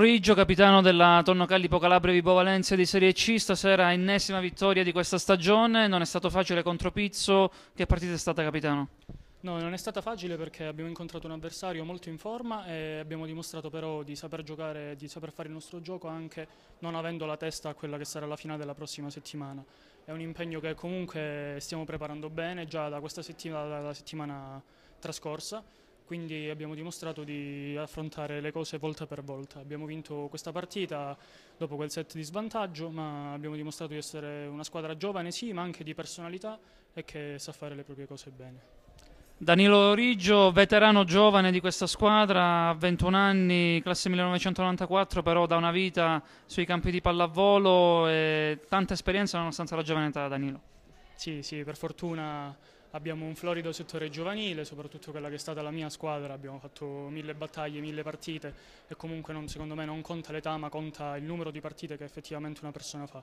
Riggio, capitano della Tonno Callipo Calabria Vibo Valencia di Serie C, stasera ennesima vittoria di questa stagione, non è stato facile contro Pizzo, che partita è stata capitano? No, non è stata facile perché abbiamo incontrato un avversario molto in forma e abbiamo dimostrato però di saper giocare, di saper fare il nostro gioco anche non avendo la testa a quella che sarà la finale della prossima settimana. È un impegno che comunque stiamo preparando bene già da questa settimana, dalla settimana trascorsa quindi abbiamo dimostrato di affrontare le cose volta per volta. Abbiamo vinto questa partita dopo quel set di svantaggio, ma abbiamo dimostrato di essere una squadra giovane sì, ma anche di personalità e che sa fare le proprie cose bene. Danilo Riggio, veterano giovane di questa squadra, 21 anni, classe 1994, però da una vita sui campi di pallavolo e tanta esperienza nonostante la giovane età, Danilo. Sì, sì, per fortuna abbiamo un florido settore giovanile, soprattutto quella che è stata la mia squadra, abbiamo fatto mille battaglie, mille partite e comunque non, secondo me non conta l'età ma conta il numero di partite che effettivamente una persona fa.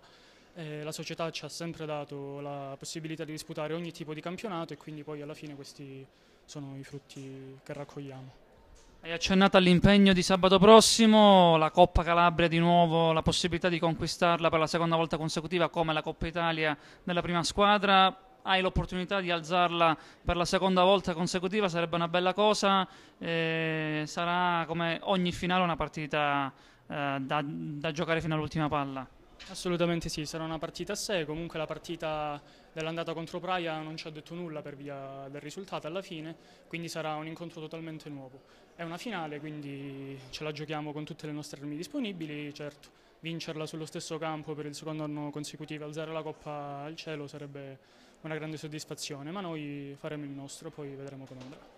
Eh, la società ci ha sempre dato la possibilità di disputare ogni tipo di campionato e quindi poi alla fine questi sono i frutti che raccogliamo. Hai accennato all'impegno di sabato prossimo, la Coppa Calabria di nuovo, la possibilità di conquistarla per la seconda volta consecutiva come la Coppa Italia nella prima squadra hai l'opportunità di alzarla per la seconda volta consecutiva sarebbe una bella cosa, eh, sarà come ogni finale una partita eh, da, da giocare fino all'ultima palla. Assolutamente sì, sarà una partita a sé, comunque la partita dell'andata contro Praia non ci ha detto nulla per via del risultato alla fine, quindi sarà un incontro totalmente nuovo. È una finale, quindi ce la giochiamo con tutte le nostre armi disponibili, certo, vincerla sullo stesso campo per il secondo anno consecutivo, alzare la coppa al cielo sarebbe una grande soddisfazione, ma noi faremo il nostro, poi vedremo come andrà.